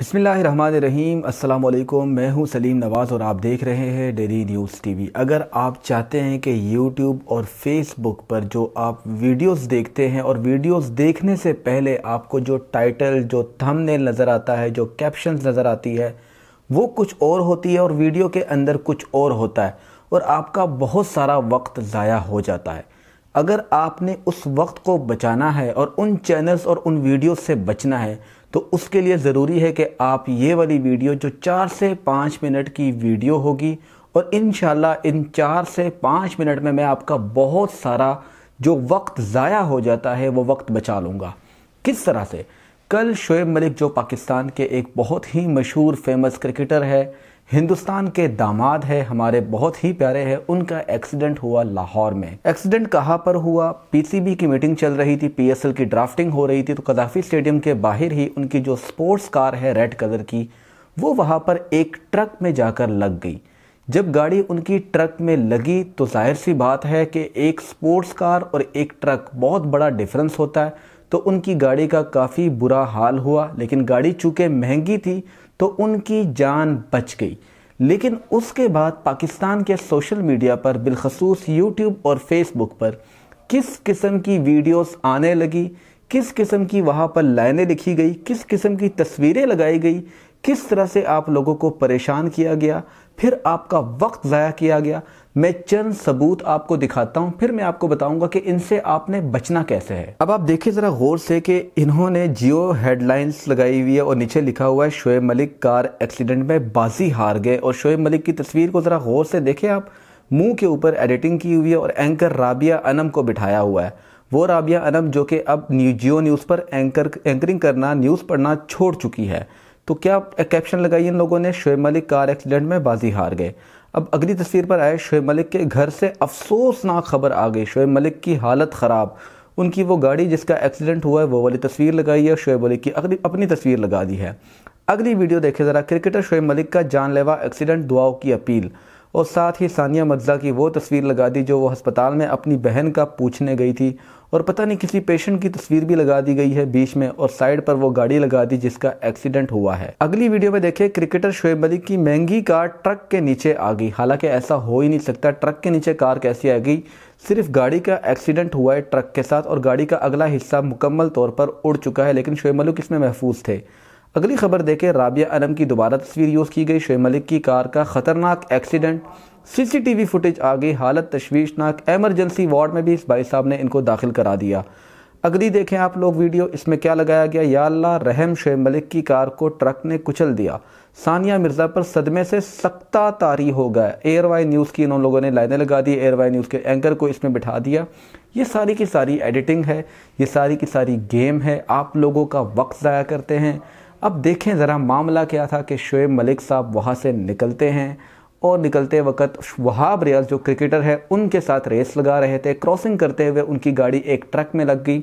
बसमीम अल्लाम मैं हूं सलीम नवाज़ और आप देख रहे हैं डेली न्यूज़ टीवी अगर आप चाहते हैं कि यूट्यूब और फेसबुक पर जो आप वीडियोस देखते हैं और वीडियोस देखने से पहले आपको जो टाइटल जो थंबनेल नज़र आता है जो कैप्शन नज़र आती है वो कुछ और होती है और वीडियो के अंदर कुछ और होता है और आपका बहुत सारा वक्त ज़ाया हो जाता है अगर आपने उस वक्त को बचाना है और उन चैनल्स और उन वीडियोस से बचना है तो उसके लिए ज़रूरी है कि आप ये वाली वीडियो जो चार से पाँच मिनट की वीडियो होगी और इन इन चार से पाँच मिनट में मैं आपका बहुत सारा जो वक्त ज़ाया हो जाता है वो वक्त बचा लूँगा किस तरह से कल शोएब मलिक जो पाकिस्तान के एक बहुत ही मशहूर फेमस क्रिकेटर है हिंदुस्तान के दामाद है हमारे बहुत ही प्यारे हैं उनका एक्सीडेंट हुआ लाहौर में एक्सीडेंट कहाँ पर हुआ पीसीबी की मीटिंग चल रही थी पीएसएल की ड्राफ्टिंग हो रही थी तो कदाफी स्टेडियम के बाहर ही उनकी जो स्पोर्ट्स कार है रेड कलर की वो वहाँ पर एक ट्रक में जाकर लग गई जब गाड़ी उनकी ट्रक में लगी तो जाहिर सी बात है कि एक स्पोर्ट्स कार और एक ट्रक बहुत बड़ा डिफरेंस होता है तो उनकी गाड़ी का काफ़ी बुरा हाल हुआ लेकिन गाड़ी चूँकि महंगी थी तो उनकी जान बच गई लेकिन उसके बाद पाकिस्तान के सोशल मीडिया पर बिलखसूस यूट्यूब और फेसबुक पर किस किस्म की वीडियोस आने लगी किस किस्म की वहाँ पर लाइनें लिखी गई किस किस्म की तस्वीरें लगाई गई किस तरह से आप लोगों को परेशान किया गया फिर आपका वक्त ज़ाया किया गया मैं चंद सबूत आपको दिखाता हूं फिर मैं आपको बताऊंगा कि इनसे आपने बचना कैसे है अब आप देखिए ज़रा गौर से कि इन्होंने जियो हेडलाइंस लगाई हुई है और नीचे लिखा हुआ है शोएब मलिक कार एक्सीडेंट में बाजी हार गए और शोएब मलिक की तस्वीर को ज़रा गौर से देखें आप मुंह के ऊपर एडिटिंग की हुई है और एंकर राबिया अनम को बिठाया हुआ है वो राबिया अनम जो कि अब जियो न्यूज़ पर एंकर एंकरिंग करना न्यूज़ पढ़ना छोड़ चुकी है तो क्या कैप्शन लगाई इन लोगों ने शोएब मलिक कार एक्सीडेंट में बाजी हार गए अब अगली तस्वीर पर आए शोएब मलिक के घर से अफसोसनाक खबर आ गई शोएब मलिक की हालत ख़राब उनकी वो गाड़ी जिसका एक्सीडेंट हुआ है वो वाली तस्वीर लगाई है शोएब मलिक की अगली अपनी तस्वीर लगा दी है अगली वीडियो देखें ज़रा क्रिकेटर शोएब मलिक का जानलेवा एक्सीडेंट दुआओं की अपील और साथ ही सानिया मिर्ज़ा की वो तस्वीर लगा दी जो वो अस्पताल में अपनी बहन का पूछने गई थी और पता नहीं किसी पेशेंट की तस्वीर भी लगा दी गई है बीच में और साइड पर वो गाड़ी लगा दी जिसका एक्सीडेंट हुआ है अगली वीडियो में देखें क्रिकेटर शोएब मलिक की महंगी कार ट्रक के नीचे आ गई हालांकि ऐसा हो ही नहीं सकता ट्रक के नीचे कार कैसी आ गई सिर्फ गाड़ी का एक्सीडेंट हुआ है ट्रक के साथ और गाड़ी का अगला हिस्सा मुकम्मल तौर पर उड़ चुका है लेकिन शोएब मलिक इसमें महफूज थे अगली खबर देखें राबिया अलम की दोबारा तस्वीर यूज़ की गई शुएब मलिक की कार का खतरनाक एक्सीडेंट सीसीटीवी फुटेज आ गई हालत तशवीशनाक एमरजेंसी वार्ड में भी इस भाई साहब ने इनको दाखिल करा दिया अगली देखें आप लोग वीडियो इसमें क्या लगाया गया या अल्लाह रहम शेय मलिक की कार को ट्रक ने कुचल दिया सानिया मिर्ज़ा पर सदमे से सख्ता तारी हो गया एयरवाई न्यूज़ की इन लोगों ने लाइनें लगा दी एयरवाई न्यूज़ के एंकर को इसमें बिठा दिया ये सारी की सारी एडिटिंग है ये सारी की सारी गेम है आप लोगों का वक्त ज़ाया करते हैं अब देखें ज़रा मामला क्या था कि शुएब मलिक साहब वहाँ से निकलते हैं और निकलते वक्त वहाब रियाज जो क्रिकेटर है उनके साथ रेस लगा रहे थे क्रॉसिंग करते हुए उनकी गाड़ी एक ट्रक में लग गई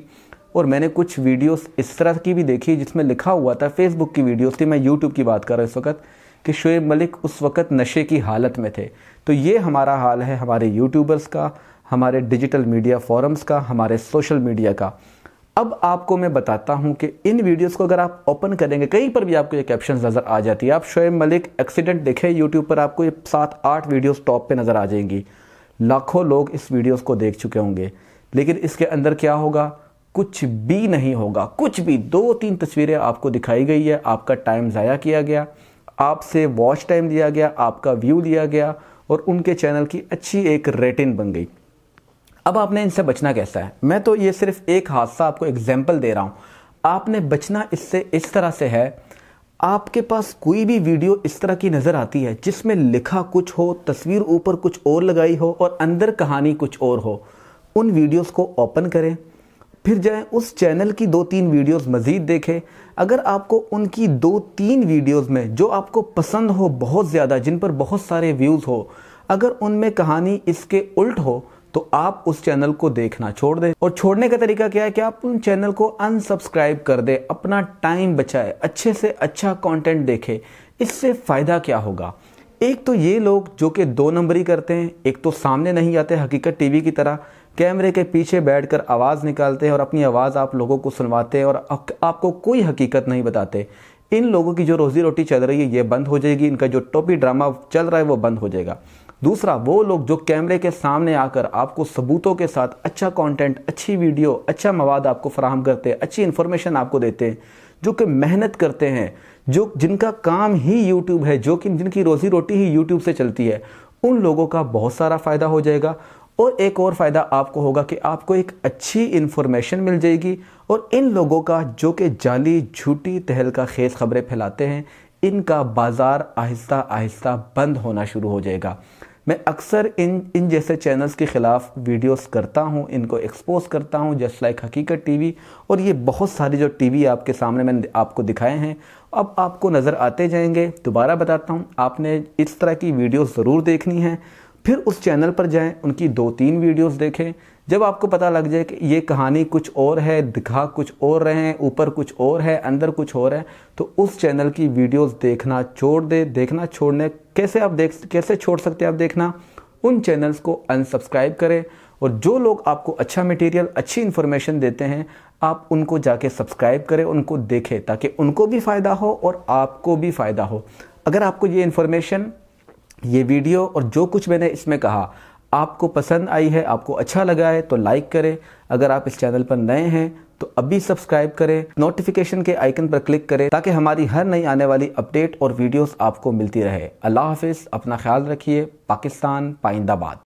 और मैंने कुछ वीडियोस इस तरह की भी देखी जिसमें लिखा हुआ था फेसबुक की वीडियोस थी मैं यूट्यूब की बात कर रहा हूँ इस वक्त कि शुएब मलिक उस वक्त नशे की हालत में थे तो ये हमारा हाल है हमारे यूट्यूबर्स का हमारे डिजिटल मीडिया फॉरम्स का हमारे सोशल मीडिया का अब आपको मैं बताता हूं कि इन वीडियोस को अगर आप ओपन करेंगे कहीं पर भी आपको ये कैप्शन नज़र आ जाती है आप शोएब मलिक एक्सीडेंट देखें यूट्यूब पर आपको ये सात आठ वीडियोस टॉप पे नज़र आ जाएंगी लाखों लोग इस वीडियोस को देख चुके होंगे लेकिन इसके अंदर क्या होगा कुछ भी नहीं होगा कुछ भी दो तीन तस्वीरें आपको दिखाई गई है आपका टाइम ज़ाया किया गया आपसे वॉच टाइम दिया गया आपका व्यू लिया गया और उनके चैनल की अच्छी एक रेटिन बन गई अब आपने इनसे बचना कैसा है मैं तो ये सिर्फ एक हादसा आपको एग्जाम्पल दे रहा हूँ आपने बचना इससे इस तरह से है आपके पास कोई भी वीडियो इस तरह की नज़र आती है जिसमें लिखा कुछ हो तस्वीर ऊपर कुछ और लगाई हो और अंदर कहानी कुछ और हो उन वीडियोस को ओपन करें फिर जाएं उस चैनल की दो तीन वीडियोस मज़ीद देखें अगर आपको उनकी दो तीन वीडियोस में जो आपको पसंद हो बहुत ज़्यादा जिन पर बहुत सारे व्यूज़ हो अगर उनमें कहानी इसके उल्ट हो तो आप उस चैनल को देखना छोड़ दें और छोड़ने का तरीका क्या है कि आप उन चैनल को अनसब्सक्राइब कर दें अपना टाइम बचाए अच्छे से अच्छा कंटेंट देखें इससे फ़ायदा क्या होगा एक तो ये लोग जो कि दो नंबरी करते हैं एक तो सामने नहीं आते हकीकत टीवी की तरह कैमरे के पीछे बैठकर आवाज़ निकालते हैं और अपनी आवाज़ आप लोगों को सुनवाते हैं और आपको कोई हकीकत नहीं बताते इन लोगों की जो रोजी रोटी चल रही है ये बंद हो जाएगी इनका जो टोपी ड्रामा चल रहा है वो बंद हो जाएगा दूसरा वो लोग जो कैमरे के सामने आकर आपको सबूतों के साथ अच्छा कंटेंट अच्छी वीडियो अच्छा मवाद आपको फराहम करते हैं अच्छी इन्फॉर्मेशन आपको देते हैं जो कि मेहनत करते हैं जो जिनका काम ही यूट्यूब है जो कि जिनकी रोजी रोटी ही यूट्यूब से चलती है उन लोगों का बहुत सारा फ़ायदा हो जाएगा और एक और फ़ायदा आपको होगा कि आपको एक अच्छी इन्फॉर्मेशन मिल जाएगी और इन लोगों का जो कि जाली झूठी तहल का खेस खबरें फैलाते हैं इनका बाज़ार आहिस्ता आहिस्ता बंद होना शुरू हो जाएगा मैं अक्सर इन इन जैसे चैनल्स के ख़िलाफ़ वीडियोस करता हूँ इनको एक्सपोज करता हूँ जस्ट लाइक हकीकत टीवी और ये बहुत सारे जो टीवी आपके सामने मैंने आपको दिखाए हैं अब आपको नज़र आते जाएंगे दोबारा बताता हूँ आपने इस तरह की वीडियो ज़रूर देखनी है फिर उस चैनल पर जाएं उनकी दो तीन वीडियोस देखें जब आपको पता लग जाए कि ये कहानी कुछ और है दिखा कुछ और रहे हैं ऊपर कुछ और है अंदर कुछ और है तो उस चैनल की वीडियोस देखना छोड़ दे देखना छोड़ने कैसे आप देख कैसे छोड़ सकते हैं आप देखना उन चैनल्स को अनसब्सक्राइब करें और जो लोग आपको अच्छा मटेरियल अच्छी इन्फॉर्मेशन देते हैं आप उनको जाके सब्सक्राइब करें उनको देखें ताकि उनको भी फ़ायदा हो और आपको भी फ़ायदा हो अगर आपको ये इन्फॉर्मेशन ये वीडियो और जो कुछ मैंने इसमें कहा आपको पसंद आई है आपको अच्छा लगा है तो लाइक करें अगर आप इस चैनल पर नए हैं तो अभी सब्सक्राइब करें नोटिफिकेशन के आइकन पर क्लिक करें ताकि हमारी हर नई आने वाली अपडेट और वीडियोस आपको मिलती रहे अल्लाह हाफिज़ अपना ख्याल रखिए पाकिस्तान पाइंदाबाद